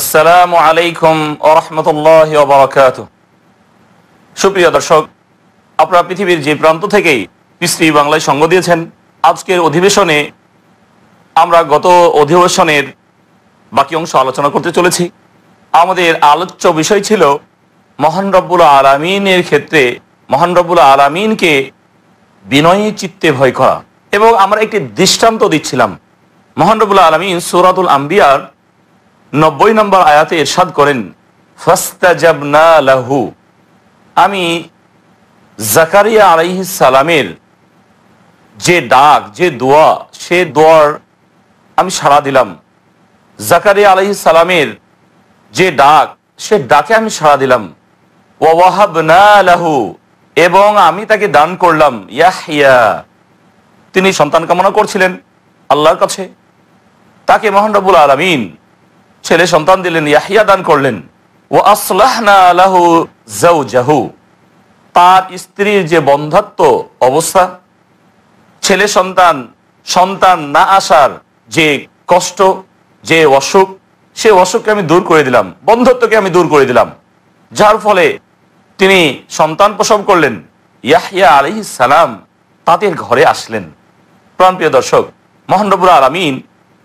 আসসালামু আলাইকুম আরহামতুল্লাহ বারাকাত সুপ্রিয় দর্শক আপনারা পৃথিবীর যে প্রান্ত থেকেই পিস্ত্রী বাংলায় সঙ্গ দিয়েছেন আজকের অধিবেশনে আমরা গত অধিবেশনের বাকি অংশ আলোচনা করতে চলেছি আমাদের আলোচ্য বিষয় ছিল মহান রব্বুল আলমিনের ক্ষেত্রে মহান রব্বুল আলমিনকে বিনয়ী চিত্তে ভয় করা এবং আমরা একটি দৃষ্টান্ত দিচ্ছিলাম মহান রব্বুল আলমিন সুরাতুল আম্বিয়ার নব্বই নম্বর আয়াতে এরশাদ করেন লাহু আমি জাকারিয়া আলাইহিস সালামের যে ডাক যে দোয়া সে দোয়ার আমি সাড়া দিলাম জাকারিয়া আলাইহিস সালামের যে ডাক সে ডাকে আমি সাড়া দিলাম না লাহু এবং আমি তাকে দান করলাম ইয়াহিয়া তিনি সন্তান কামনা করছিলেন আল্লাহর কাছে তাকে মহান আলমিন ছেলে সন্তান দিলেন ইয়াহিয়া দান করলেন ও আসলাহু তার স্ত্রীর যে বন্ধাত্ম অবস্থা ছেলে সন্তান সন্তান না আসার যে কষ্ট যে অসুখ সে অসুখকে আমি দূর করে দিলাম বন্ধত্বকে আমি দূর করে দিলাম যার ফলে তিনি সন্তান প্রসব করলেন ইয়াহিয়া আলি সালাম তাদের ঘরে আসলেন প্রাণপ্রিয় দর্শক মহানবুর আলমিন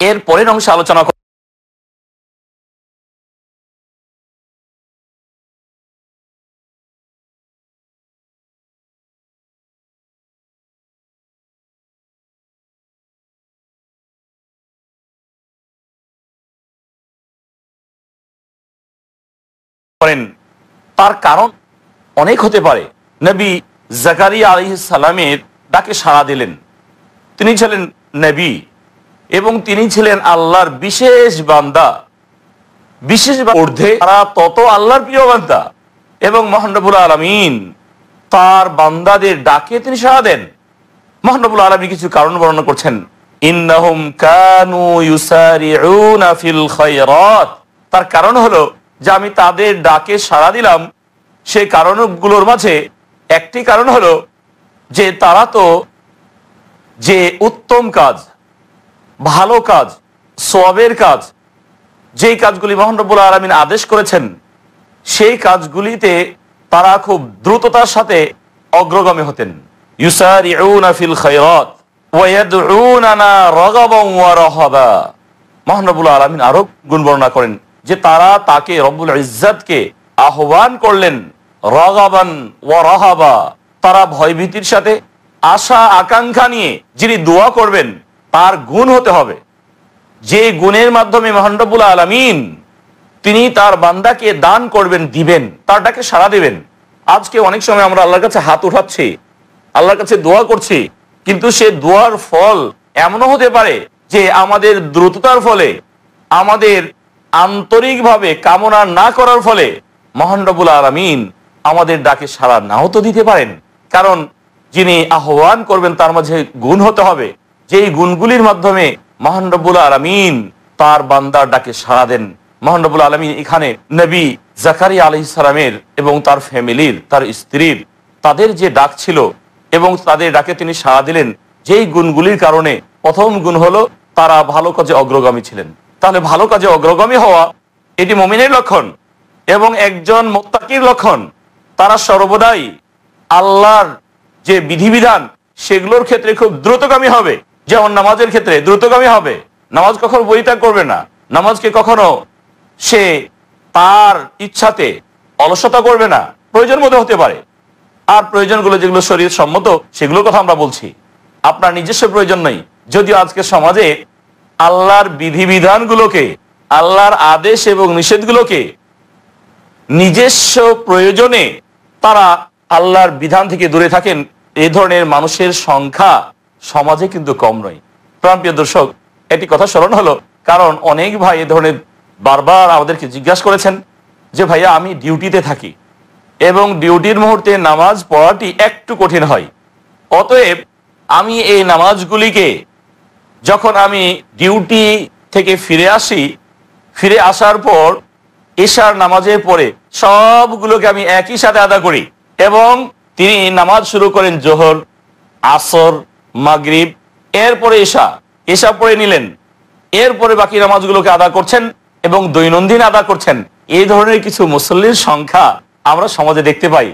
এর পরের অংশে আলোচনা করেন তার কারণ অনেক হতে পারে নবী জাকারিয়া আলি সালামের ডাকে সাড়া দিলেন তিনি ছিলেন নবী এবং তিনি ছিলেন আল্লাহর বিশেষ বান্দা বিশেষ ঊর্ধ্বে তারা তত আল্লাহর প্রিয় বান্দা এবং মহানবুল আলমিন তার বান্দাদের ডাকে তিনি সাড়া দেন মহানবুল আলমী কিছু কারণ বর্ণনা করছেন ইন্নাহুম কানু ইউসারিউনা ফিল খায়রাত তার কারণ হলো যে আমি তাদের ডাকে সাড়া দিলাম সেই কারণগুলোর মাঝে একটি কারণ হলো যে তারা তো যে উত্তম কাজ ভালো কাজ সবের কাজ যেই কাজগুলি মোহানরবুল আলমিন আদেশ করেছেন সেই কাজগুলিতে তারা খুব দ্রুততার সাথে অগ্রগামী হতেন ফিল মহানবুল আলমিন আরো গুণ বর্ণনা করেন যে তারা তাকে রব্বুল ইজ্জাতকে আহ্বান করলেন রগাবান ও রহাবা তারা ভয়ভীতির সাথে আশা আকাঙ্ক্ষা নিয়ে যিনি দোয়া করবেন তার গুণ হতে হবে যে গুণের মাধ্যমে মহানবুল আলমিন তিনি তার বান্দাকে দান করবেন দিবেন তার ডাকে সাড়া দেবেন আজকে অনেক সময় আমরা আল্লাহর কাছে হাত উঠাচ্ছি আল্লাহর কাছে দোয়া করছি কিন্তু সে দোয়ার ফল এমনও হতে পারে যে আমাদের দ্রুততার ফলে আমাদের আন্তরিকভাবে কামনা না করার ফলে মহান রবুল আলমিন আমাদের ডাকে সারা নাও তো দিতে পারেন কারণ যিনি আহ্বান করবেন তার মাঝে গুণ হতে হবে যেই গুণগুলির মাধ্যমে মহান রবুল আলমিন তার বান্দার ডাকে সাড়া দেন মহান রবুল আলমিন এখানে নবী জাকারি আলি সালামের এবং তার ফ্যামিলির তার স্ত্রীর তাদের যে ডাক ছিল এবং তাদের ডাকে তিনি সাড়া দিলেন যেই গুণগুলির কারণে প্রথম গুণ হলো তারা ভালো কাজে অগ্রগামী ছিলেন তাহলে ভালো কাজে অগ্রগামী হওয়া এটি মমিনের লক্ষণ এবং একজন মোত্তাকির লক্ষণ তারা সর্বদাই আল্লাহর যে বিধিবিধান সেগুলোর ক্ষেত্রে খুব দ্রুতগামী হবে যেমন নামাজের ক্ষেত্রে দ্রুতগামী হবে নামাজ কখনো পরিত্যাগ করবে না নামাজকে কখনো সে তার ইচ্ছাতে অলসতা করবে না প্রয়োজন মতো হতে পারে আর প্রয়োজনগুলো যেগুলো শরীর সম্মত সেগুলোর কথা আমরা বলছি আপনার নিজস্ব প্রয়োজন নেই যদিও আজকে সমাজে আল্লাহর বিধিবিধানগুলোকে আল্লাহর আদেশ এবং নিষেধগুলোকে নিজস্ব প্রয়োজনে তারা আল্লাহর বিধান থেকে দূরে থাকেন এ ধরনের মানুষের সংখ্যা সমাজে কিন্তু কম নয় প্রাণপ্রিয় দর্শক এটি কথা স্মরণ হলো কারণ অনেক ভাই এ ধরনের বারবার আমাদেরকে জিজ্ঞাসা করেছেন যে ভাইয়া আমি ডিউটিতে থাকি এবং ডিউটির মুহূর্তে নামাজ পড়াটি একটু কঠিন হয় অতএব আমি এই নামাজগুলিকে যখন আমি ডিউটি থেকে ফিরে আসি ফিরে আসার পর এশার নামাজের পরে সবগুলোকে আমি একই সাথে আদা করি এবং তিনি নামাজ শুরু করেন জোহর আসর মাগরিব এরপরে এশা এশা পড়ে নিলেন এরপরে বাকি নামাজগুলোকে আদা করছেন এবং দৈনন্দিন আদা করছেন এই ধরনের কিছু মুসল্লির সংখ্যা আমরা সমাজে দেখতে পাই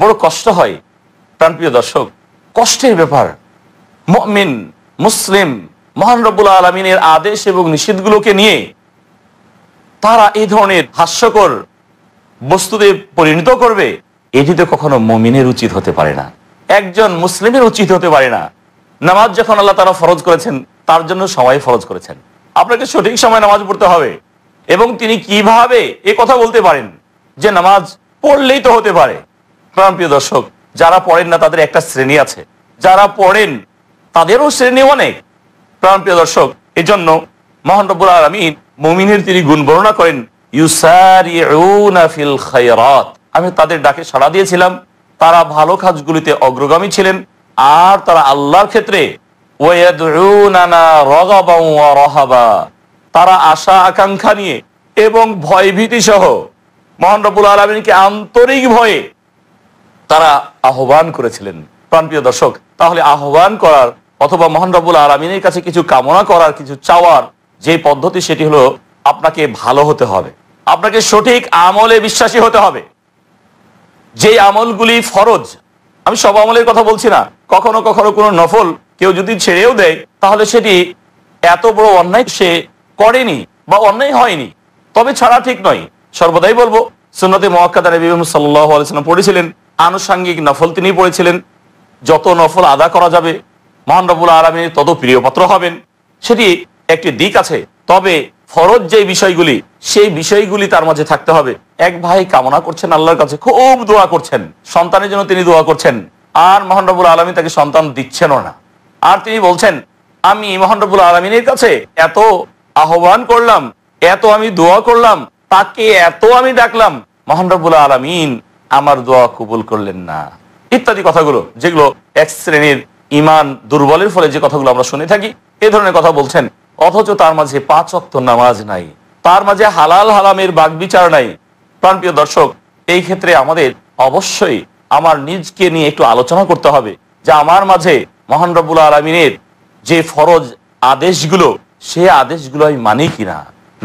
বড় কষ্ট হয় প্রাণপ্রিয় দর্শক কষ্টের ব্যাপার মিন মুসলিম মহান রব্বুল আলমিনের আদেশ এবং নিষেধগুলোকে নিয়ে তারা এই ধরনের হাস্যকর বস্তুতে পরিণত করবে এটি তো কখনো মমিনের উচিত হতে পারে না একজন মুসলিমের উচিত হতে পারে না নামাজ যখন আল্লাহ তারা ফরজ করেছেন তার জন্য সবাই ফরজ করেছেন আপনাকে সঠিক সময় নামাজ পড়তে হবে এবং তিনি কিভাবে এ কথা বলতে পারেন যে নামাজ পড়লেই তো হতে পারে প্রাণপ্রিয় দর্শক যারা পড়েন না তাদের একটা শ্রেণী আছে যারা পড়েন তাদেরও শ্রেণী অনেক প্রাণ প্রিয় দর্শক এই জন্য মহান রব্বুল আলমিন মমিনের তিনি গুণ বর্ণনা করেন ফিল আমি তাদের ডাকে সাড়া দিয়েছিলাম তারা ভালো কাজগুলিতে অগ্রগামী ছিলেন আর তারা আল্লাহর ক্ষেত্রে তারা আশা আকাঙ্ক্ষা নিয়ে এবং ভয়ভীতি সহ মহান রবুল আলমিনকে আন্তরিক ভয়ে তারা আহ্বান করেছিলেন প্রাণপ্রিয় দর্শক তাহলে আহ্বান করার অথবা মহান রবুল আলমিনের কাছে কিছু কামনা করার কিছু চাওয়ার যে পদ্ধতি সেটি হলো আপনাকে ভালো হতে হবে আপনাকে সঠিক আমলে বিশ্বাসী হতে হবে যে আমলগুলি ফরজ আমি সব আমলের কথা বলছি না কখনো কখনো কোনো নফল কেউ যদি ছেড়েও দেয় তাহলে সেটি এত বড় অন্যায় সে করেনি বা অন্যায় হয়নি তবে ছাড়া ঠিক নয় সর্বদাই বলবো সুন্নতে মহাকাদার বিভিন্ন সাল্লাহ আলিয়াল্লাম পড়েছিলেন আনুষাঙ্গিক নফল তিনি পড়েছিলেন যত নফল আদা করা যাবে মহানরবুল আলমীর তত প্রিয়পাত্র হবেন সেটি একটি দিক আছে তবে ফরজ যে বিষয়গুলি সেই বিষয়গুলি তার মাঝে থাকতে হবে এক ভাই কামনা করছেন আল্লাহর কাছে খুব দোয়া করছেন সন্তানের জন্য তিনি দোয়া করছেন আর মহানরবুল আলমী তাকে সন্তান দিচ্ছেনও না আর তিনি বলছেন আমি মহানরবুল আলমিনের কাছে এত আহ্বান করলাম এত আমি দোয়া করলাম তাকে এত আমি ডাকলাম মহানরবুল আলমিন আমার দোয়া কবুল করলেন না ইত্যাদি কথাগুলো যেগুলো এক শ্রেণীর ইমান দুর্বলের ফলে যে কথাগুলো আমরা শুনে থাকি এ ধরনের কথা বলছেন অথচ তার মাঝে পাঁচ অক্ত নামাজ নাই তার মাঝে হালাল হালামের বাগ বিচার নাই প্রাণপ্রিয় দর্শক এই ক্ষেত্রে আমাদের অবশ্যই আমার নিজকে নিয়ে একটু আলোচনা করতে হবে যে আমার মাঝে মহান রবুল আলমিনের যে ফরজ আদেশগুলো সে আদেশগুলো আমি মানি কিনা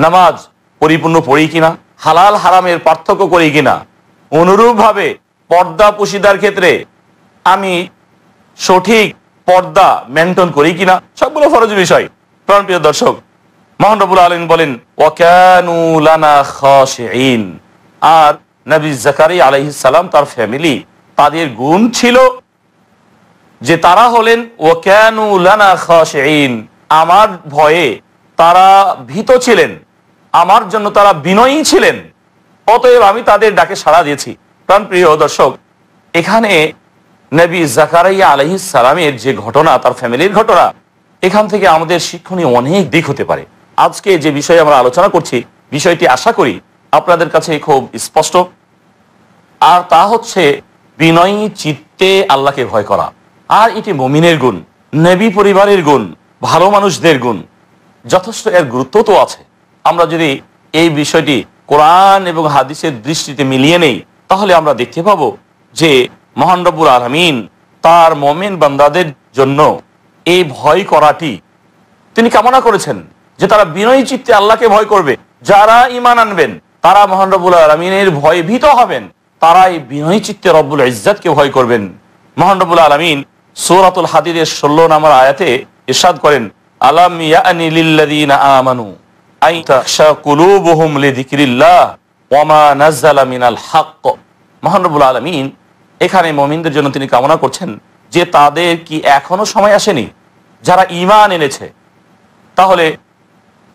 নামাজ পরিপূর্ণ পড়ি কিনা হালাল হারামের পার্থক্য করি কিনা অনুরূপভাবে পর্দা পুশিদার ক্ষেত্রে আমি সঠিক পর্দা মেনটেন করি কিনা সবগুলো ফরজ বিষয় প্রাণপ্রিয় দর্শক মোহন রবুল আলম বলেন আর নবী জাকারি আলহিসাল্লাম তার ফ্যামিলি তাদের গুণ ছিল যে তারা হলেন ওয়াকানুলানা খাশিন আমার ভয়ে তারা ভীত ছিলেন আমার জন্য তারা বিনয়ী ছিলেন অতএব আমি তাদের ডাকে সাড়া দিয়েছি প্রাণ প্রিয় দর্শক এখানে নবী জাকারাইয়া আলহি সালামের যে ঘটনা তার ফ্যামিলির ঘটনা এখান থেকে আমাদের শিক্ষণীয় অনেক দিক হতে পারে আজকে যে বিষয়ে আমরা আলোচনা করছি বিষয়টি আশা করি আপনাদের কাছে খুব স্পষ্ট আর তা হচ্ছে বিনয়ী চিত্তে আল্লাহকে ভয় করা আর এটি মমিনের গুণ নেবী পরিবারের গুণ ভালো মানুষদের গুণ যথেষ্ট এর গুরুত্ব তো আছে আমরা যদি এই বিষয়টি কোরআন এবং হাদিসের দৃষ্টিতে মিলিয়ে নেই তাহলে আমরা দেখতে পাবো যে মহান রব্বুল আলমিন তার মমিন বান্দাদের জন্য এই ভয় করাটি তিনি কামনা করেছেন যে তারা বিনয়ী চিত্তে আল্লাহকে ভয় করবে যারা ইমান আনবেন তারা মহান রব্বুল আলমিনের ভয় ভীত হবেন তারা এই বিনয়ী চিত্তে রব্বুল ইজাদকে ভয় করবেন মহান রব্বুল আলমিন সৌরাতুল হাদিদের ষোলো নামার আয়াতে ইসাদ করেন আলাম ইয়ানি লিল্লাযীনা আমানু আই তাখশা ওয়া আলামিন এখানে মমিনদের জন্য তিনি কামনা করছেন যে তাদের কি এখনো সময় আসেনি যারা ইমান এনেছে তাহলে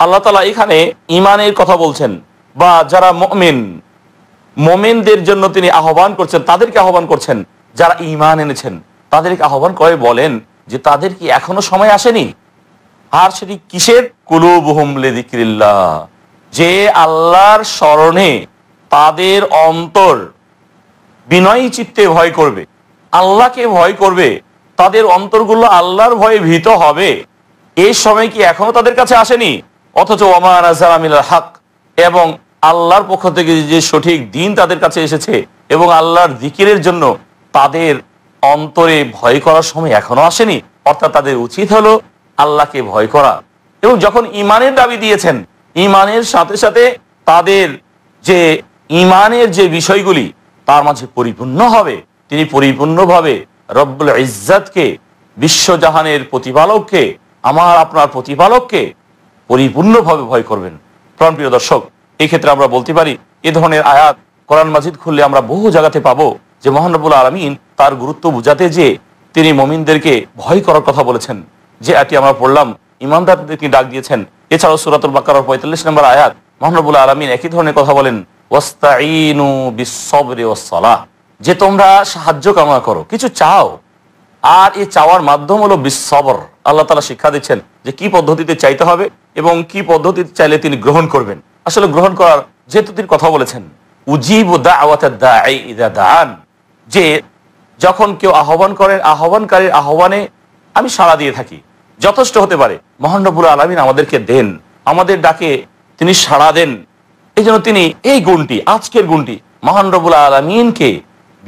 আল্লাহ তালা এখানে ইমানের কথা বলছেন বা যারা মমিন মোমেনদের জন্য তিনি আহ্বান করছেন তাদেরকে আহ্বান করছেন যারা ইমান এনেছেন তাদেরকে আহ্বান করে বলেন যে তাদের কি এখনো সময় আসেনি আর সেটি কিসের কুলুবহুমলে দিকিল্লা যে আল্লাহর স্মরণে তাদের অন্তর বিনয়ী চিত্তে ভয় করবে আল্লাহকে ভয় করবে তাদের অন্তরগুলো আল্লাহর ভয়ে ভীত হবে এই সময় কি এখনো তাদের কাছে আসেনি অথচ ওমান হক এবং আল্লাহর পক্ষ থেকে যে সঠিক দিন তাদের কাছে এসেছে এবং আল্লাহর দিকিরের জন্য তাদের অন্তরে ভয় করার সময় এখনো আসেনি অর্থাৎ তাদের উচিত হলো আল্লাহকে ভয় করা এবং যখন ইমানের দাবি দিয়েছেন ইমানের সাথে সাথে তাদের যে ইমানের যে বিষয়গুলি তার মাঝে পরিপূর্ণ হবে তিনি পরিপূর্ণভাবে রব্বুল ইজ্জাতকে বিশ্বজাহানের প্রতিপালককে আমার আপনার প্রতিপালককে পরিপূর্ণভাবে ভয় করবেন প্রাণপ্রিয় দর্শক এক্ষেত্রে আমরা বলতে পারি এ ধরনের আয়াত কোরআন মাজিদ খুললে আমরা বহু জায়গাতে পাবো যে মহানবুল আলমিন তার গুরুত্ব বুঝাতে যে তিনি মমিনদেরকে ভয় করার কথা বলেছেন যে এটি আমরা পড়লাম তিনি ডাক দিয়েছেন এছাড়াও সুরাতুল বাকার পঁয়তাল্লিশ নম্বর আয়াত মহানবুল আলমিন একই ধরনের কথা বলেন যে তোমরা সাহায্য কামনা করো কিছু চাও আর এই চাওয়ার মাধ্যম হলো বিশ্বর আল্লাহ তালা শিক্ষা দিচ্ছেন যে কি পদ্ধতিতে চাইতে হবে এবং কি পদ্ধতিতে চাইলে তিনি গ্রহণ করবেন আসলে গ্রহণ করার যেহেতু তিনি কথা বলেছেন উজিব দান যে যখন কেউ আহ্বান করেন আহ্বানকারীর আহ্বানে আমি সাড়া দিয়ে থাকি যথেষ্ট হতে পারে মহানবুল আলমিন আমাদেরকে দেন আমাদের ডাকে তিনি সাড়া দেন এই জন্য তিনি এই গুণটি আজকের গুণটি মহান রবুল আলমিনকে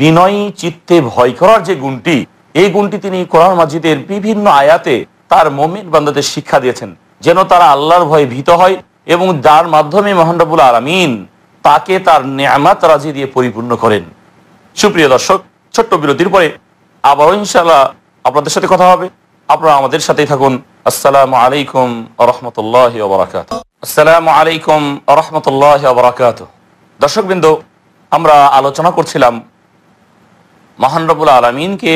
বিনয়ী চিত্তে ভয় করার যে গুণটি এই গুণটি তিনি কোরআন মাজিদের বিভিন্ন আয়াতে তার মমিন বান্দাদের শিক্ষা দিয়েছেন যেন তারা আল্লাহর ভয়ে ভীত হয় এবং যার মাধ্যমে মহান রবুল আলমিন তাকে তার নিয়ামাত রাজি দিয়ে পরিপূর্ণ করেন সুপ্রিয় দর্শক ছোট্ট বিরতির পরে আবারও ইনশাল্লাহ আপনাদের সাথে কথা হবে আপনারা আমাদের সাথেই থাকুন আসসালামু আলাইকুম রহমতুল্লাহ আসসালামু আলাইকুম রহমতুল্লাহ বরাকাত দর্শকবৃন্দ আমরা আলোচনা করছিলাম আলমিনকে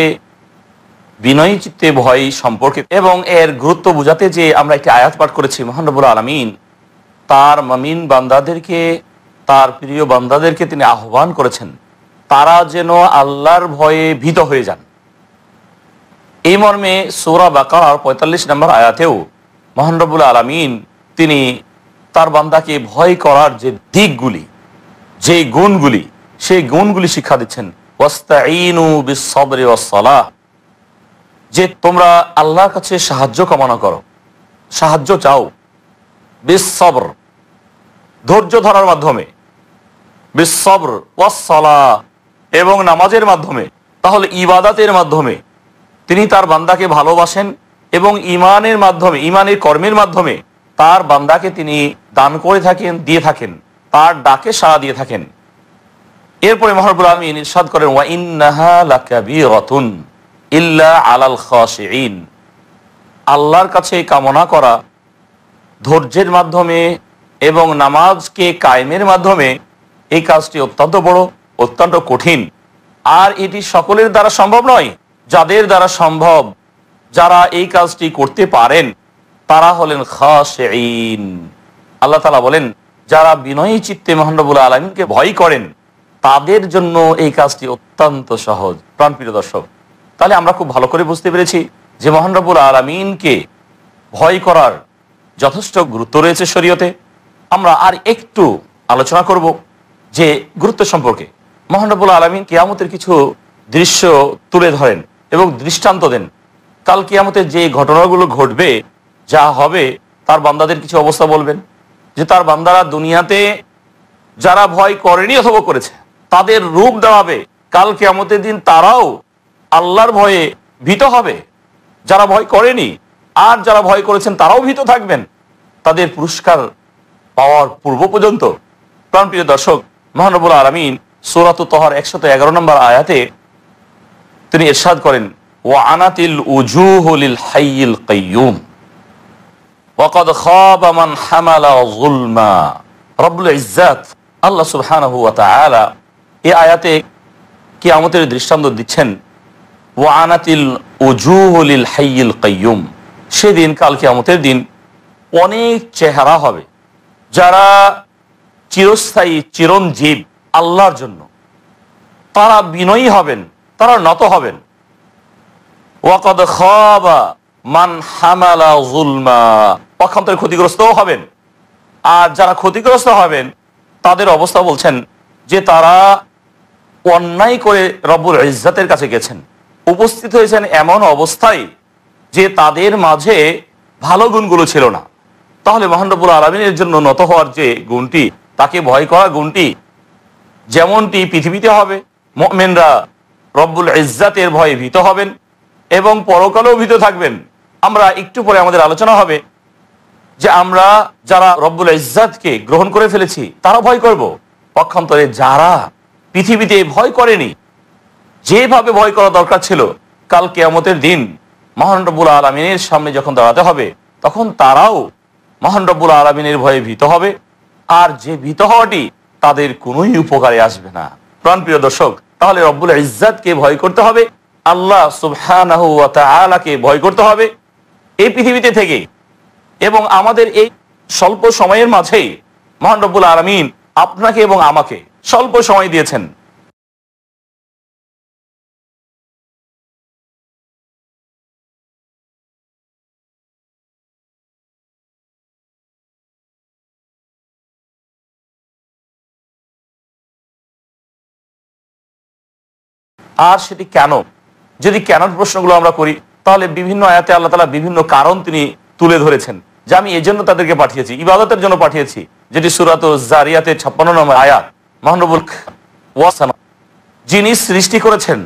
বিনয়ী চিত্তে ভয় সম্পর্কে এবং এর গুরুত্ব বোঝাতে যে আমরা একটি আয়াত পাঠ করেছি আলমিন তার বান্দাদেরকে তার প্রিয় বান্দাদেরকে তিনি আহ্বান করেছেন তারা যেন আল্লাহর ভয়ে ভীত হয়ে যান এই মর্মে সোরা বাকার পঁয়তাল্লিশ নম্বর আয়াতেও মহানরবুল আলমিন তিনি তার বান্দাকে ভয় করার যে দিকগুলি যে গুণগুলি সেই গুণগুলি শিক্ষা দিচ্ছেন যে তোমরা আল্লাহর কাছে সাহায্য কামনা করো সাহায্য চাও বিশ্বর ধৈর্য ধরার মাধ্যমে বিশ্বর ওয়াসলা এবং নামাজের মাধ্যমে তাহলে ইবাদাতের মাধ্যমে তিনি তার বান্দাকে ভালোবাসেন এবং ইমানের মাধ্যমে ইমানের কর্মের মাধ্যমে তার বান্দাকে তিনি দান করে থাকেন দিয়ে থাকেন তার ডাকে সাড়া দিয়ে থাকেন এরপরে মহরবুল আলমী নিঃসাদ করেন ইল্লা আলাল আল্লাহর কাছে কামনা করা ধৈর্যের মাধ্যমে এবং নামাজকে কায়েমের মাধ্যমে এই কাজটি অত্যন্ত বড় অত্যন্ত কঠিন আর এটি সকলের দ্বারা সম্ভব নয় যাদের দ্বারা সম্ভব যারা এই কাজটি করতে পারেন তারা হলেন খাসঈন আল্লাহ তালা বলেন যারা বিনয়ী চিত্তে মহানবুল আলমিনকে ভয় করেন তাদের জন্য এই কাজটি অত্যন্ত সহজ প্রাণপ্রিয় দর্শক তাহলে আমরা খুব ভালো করে বুঝতে পেরেছি যে মহানরবুল আলমিনকে ভয় করার যথেষ্ট গুরুত্ব রয়েছে শরীয়তে আমরা আর একটু আলোচনা করব যে গুরুত্ব সম্পর্কে মহানরবুল আলমিন কেয়ামতের কিছু দৃশ্য তুলে ধরেন এবং দৃষ্টান্ত দেন কাল কেয়ামতের যে ঘটনাগুলো ঘটবে যা হবে তার বান্দাদের কিছু অবস্থা বলবেন যে তার বান্দারা দুনিয়াতে যারা ভয় করেনি অথবা করেছে তাদের রূপ দেওয়াবে কাল কেমতের দিন তারাও আল্লাহর ভয়ে ভীত হবে যারা ভয় করেনি আর যারা ভয় করেছেন তারাও ভীত থাকবেন তাদের পুরস্কার পাওয়ার পূর্ব পর্যন্ত প্রিয় দর্শক মহানবুল আলমিন সোরাত তহর একশত এগারো নম্বর আয়াতে তিনি এরশাদ করেন ও আনাতিল উজুহলিল হাইল কয়ুম ওয়াকাদ এই আয়াতে কিয়ামতের দৃষ্টান্ত দিচ্ছেন ওয়ানাতিল হাইয়িল কাইয়ুম সেদিন কাল কিয়ামতের দিন অনেক চেহারা হবে যারা চিরস্থায়ী চিরঞ্জীব আল্লাহর জন্য তারা বিনয়ী হবেন তারা নত হবেন ওয়াকদ খাবা মান হামালা জুলমা পক্ষান্তরে ক্ষতিগ্রস্তও হবেন আর যারা ক্ষতিগ্রস্ত হবেন তাদের অবস্থা বলছেন যে তারা অন্যায় করে রব্বুল ইজাতের কাছে গেছেন উপস্থিত হয়েছেন এমন অবস্থায় যে তাদের মাঝে ভালো গুণগুলো ছিল না তাহলে মহানরবুল আলমিনের জন্য নত হওয়ার যে গুণটি তাকে ভয় করা গুণটি যেমনটি পৃথিবীতে হবে মেনরা রব্বুল ইজ্জাতের ভয়ে ভীত হবেন এবং পরকালেও ভীত থাকবেন আমরা একটু পরে আমাদের আলোচনা হবে যে আমরা যারা রব্বুল ইজাদকে গ্রহণ করে ফেলেছি তারা ভয় করব পক্ষান্তরে যারা পৃথিবীতে ভয় করেনি যেভাবে ভয় করা দরকার ছিল কাল কেয়ামতের দিন মহান রব্বুল আলমিনের সামনে যখন দাঁড়াতে হবে তখন তারাও মহান রব্বুল আলমিনের ভয়ে ভীত হবে আর যে ভীত হওয়াটি তাদের কোনোই উপকারে আসবে না প্রাণপ্রিয় দর্শক তাহলে রব্বুল ইজাদকে ভয় করতে হবে আল্লাহ সুবহানাহু ভয় করতে হবে এই পৃথিবীতে থেকে এবং আমাদের এই স্বল্প সময়ের মাঝেই মহান আলমিন আপনাকে এবং আমাকে স্বল্প সময় দিয়েছেন আর সেটি কেন যদি কেন প্রশ্নগুলো আমরা করি তাহলে বিভিন্ন আয়াতে আল্লাহ তালা বিভিন্ন কারণ তিনি তুলে ধরেছেন যে আমি এজন্য তাদেরকে পাঠিয়েছি ইবাদতের জন্য পাঠিয়েছি যেটি সুরাত জারিয়াতে ছাপ্পান্ন নম্বর আয়াত মাহনবুল ওয়াসানা যিনি সৃষ্টি করেছেন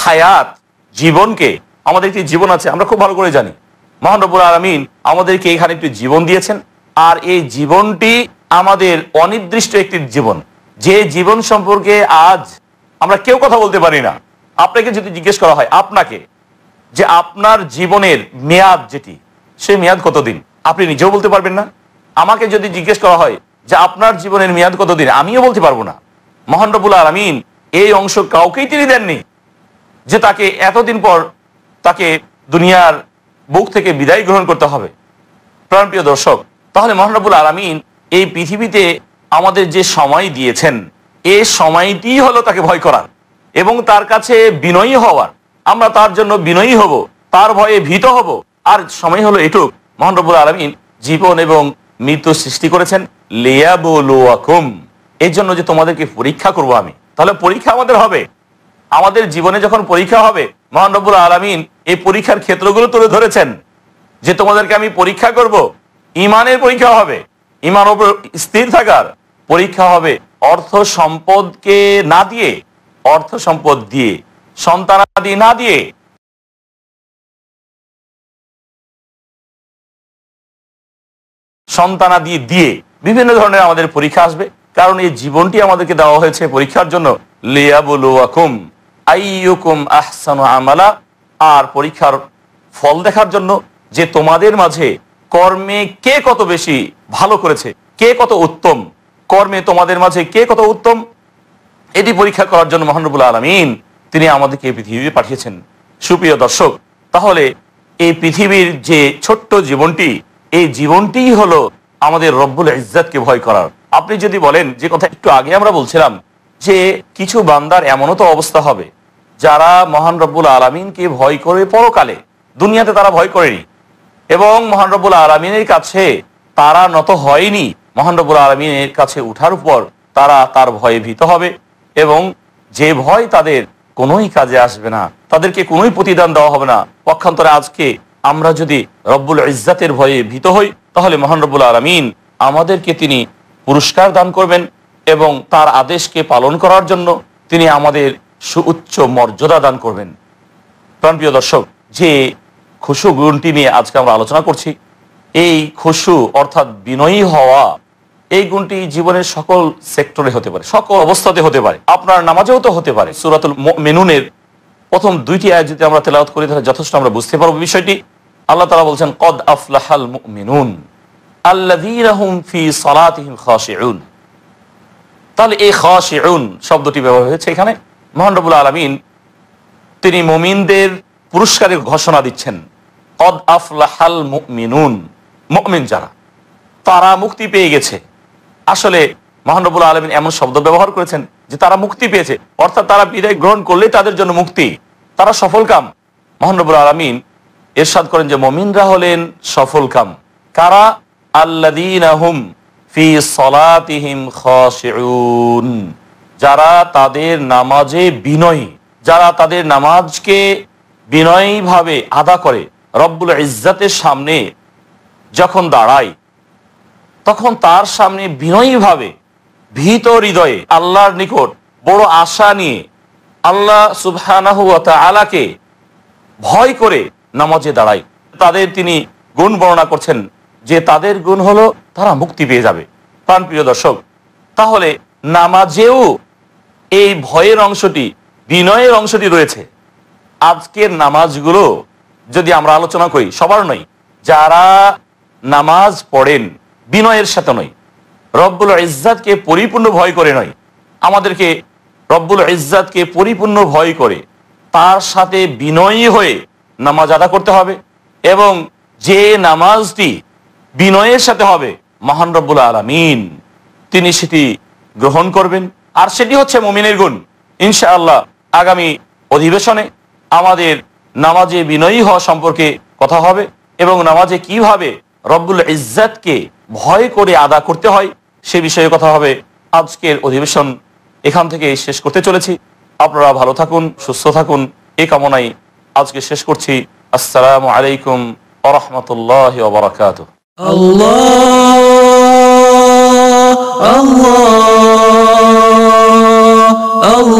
হায়াত জীবনকে আমাদের একটি জীবন আছে আমরা খুব ভালো করে জানি মহানবুল আলমিন আমাদেরকে এখানে একটি জীবন দিয়েছেন আর এই জীবনটি আমাদের অনির্দিষ্ট একটি জীবন যে জীবন সম্পর্কে আজ আমরা কেউ কথা বলতে পারি না আপনাকে যদি জিজ্ঞেস করা হয় আপনাকে যে আপনার জীবনের মেয়াদ যেটি সে মেয়াদ কতদিন আপনি নিজেও বলতে পারবেন না আমাকে যদি জিজ্ঞেস করা হয় যে আপনার জীবনের মেয়াদ কতদিন আমিও বলতে পারবো না মহানরবুল আলমিন এই অংশ কাউকেই তিনি দেননি যে তাকে এতদিন পর তাকে দুনিয়ার বুক থেকে বিদায় গ্রহণ করতে হবে প্রাণপ্রিয় দর্শক তাহলে মহানরবুল আলমিন এই পৃথিবীতে আমাদের যে সময় দিয়েছেন এ সময়টি হলো তাকে ভয় করার এবং তার কাছে বিনয়ী হওয়ার আমরা তার জন্য বিনয়ী হব তার ভয়ে ভীত হব আর সময় হলো এটুক মহানবুল আলমিন জীবন এবং মৃত্যু সৃষ্টি করেছেন লেয়াবুম এই জন্য যে তোমাদেরকে পরীক্ষা করব আমি তাহলে পরীক্ষা আমাদের হবে আমাদের জীবনে যখন পরীক্ষা হবে মহানবুল আলমিন এই পরীক্ষার ক্ষেত্রগুলো তুলে ধরেছেন যে তোমাদেরকে আমি পরীক্ষা করব ইমানের পরীক্ষা হবে ইমান ওপর স্থির থাকার পরীক্ষা হবে অর্থ সম্পদকে না দিয়ে অর্থ সম্পদ দিয়ে সন্তানাদি না দিয়ে সন্তানাদি দিয়ে বিভিন্ন ধরনের আমাদের পরীক্ষা আসবে কারণ এই জীবনটি আমাদেরকে দেওয়া হয়েছে পরীক্ষার জন্য আমালা আর পরীক্ষার ফল দেখার জন্য যে তোমাদের মাঝে কর্মে কে কত বেশি ভালো করেছে কে কত উত্তম কর্মে তোমাদের মাঝে কে কত উত্তম এটি পরীক্ষা করার জন্য মহানবুল আলমিন তিনি আমাদেরকে এই পৃথিবীতে পাঠিয়েছেন সুপ্রিয় দর্শক তাহলে এই পৃথিবীর যে ছোট্ট জীবনটি এই জীবনটিই হলো আমাদের রব্বুল ইজ্জাতকে ভয় করার আপনি যদি বলেন যে কথা একটু আগে আমরা বলছিলাম যে কিছু বান্দার এমনও তো অবস্থা হবে যারা মহান রব্বুল আলমিনকে ভয় করে পরকালে দুনিয়াতে তারা ভয় করেনি এবং মহান রব্বুল আলমিনের কাছে তারা নত হয়নি মহান রব্বুল আলমিনের কাছে উঠার পর তারা তার ভয়ে ভীত হবে এবং যে ভয় তাদের কোনোই কাজে আসবে না তাদেরকে কোনোই প্রতিদান দেওয়া হবে না পক্ষান্তরে আজকে আমরা যদি রব্বুল ইজ্জাতের ভয়ে ভীত হই তাহলে মহান রব্বুল আলমিন আমাদেরকে তিনি পুরস্কার দান করবেন এবং তার আদেশকে পালন করার জন্য তিনি আমাদের সুউচ্চ মর্যাদা দান করবেন প্রাণপ্রিয় দর্শক যে খুশু গুণটি নিয়ে আজকে আমরা আলোচনা করছি এই খুশু অর্থাৎ বিনয়ী হওয়া এই গুণটি জীবনের সকল সেক্টরে হতে পারে সকল অবস্থাতে হতে পারে আপনার নামাজেও তো হতে পারে সুরাতুল মেনুনের প্রথম দুইটি আয় যদি আমরা তেলাওয়াত করি তাহলে যথেষ্ট আমরা বুঝতে পারবো বিষয়টি আল্লাহ তালা বলছেন কদ আফলাহাল মিনুন তাহলে এই খাশিউন শব্দটি ব্যবহার হয়েছে এখানে মোহানবুল আলমিন তিনি মমিনদের পুরস্কারের ঘোষণা দিচ্ছেন কদ আফলাহাল মিনুন মমিন যারা তারা মুক্তি পেয়ে গেছে আসলে মহানবুল আলমিন এমন শব্দ ব্যবহার করেছেন যে তারা মুক্তি পেয়েছে অর্থাৎ তারা বিদায় গ্রহণ করলে তাদের জন্য মুক্তি তারা সফলকাম মহানবুল আলমিন এরশাদ করেন যে মমিনরা হলেন সফলকাম কারা আল্লাদিনাহুম ফি সলাতিহিম যারা তাদের নামাজে বিনয়ী যারা তাদের নামাজকে বিনয়ীভাবে আদা করে রব্বুল ইজ্জাতের সামনে যখন দাঁড়ায় তখন তার সামনে বিনয়ীভাবে ভীত হৃদয়ে আল্লাহর নিকট বড় আশা নিয়ে আল্লাহ সুবাহ আলাকে ভয় করে নামাজে দাঁড়ায় তাদের তিনি গুণ বর্ণনা করছেন যে তাদের গুণ হলো তারা মুক্তি পেয়ে যাবে প্রাণ প্রিয় দর্শক তাহলে নামাজেও এই ভয়ের অংশটি বিনয়ের অংশটি রয়েছে আজকের নামাজগুলো যদি আমরা আলোচনা করি সবার নয় যারা নামাজ পড়েন বিনয়ের সাথে নয় রব্বুল ইজ্জাতকে পরিপূর্ণ ভয় করে নয় আমাদেরকে রব্বুল ইজ্জাতকে পরিপূর্ণ ভয় করে তার সাথে বিনয়ী হয়ে নামাজ আদা করতে হবে এবং যে নামাজটি বিনয়ের সাথে হবে মহান রব্বুল আলমিন তিনি সেটি গ্রহণ করবেন আর সেটি হচ্ছে মমিনের গুণ ইনশাআল্লাহ আগামী অধিবেশনে আমাদের নামাজে বিনয়ী হওয়া সম্পর্কে কথা হবে এবং নামাজে কিভাবে রব্বুল ইজ্জাতকে ভয় করে আদা করতে হয় সে বিষয়ে কথা হবে আজকের অধিবেশন এখান থেকে শেষ করতে চলেছি আপনারা ভালো থাকুন সুস্থ থাকুন এ কামনাই আজকে শেষ করছি আসসালাম আলাইকুম আরহামতুল্লাহ বারাকাত Allah Allah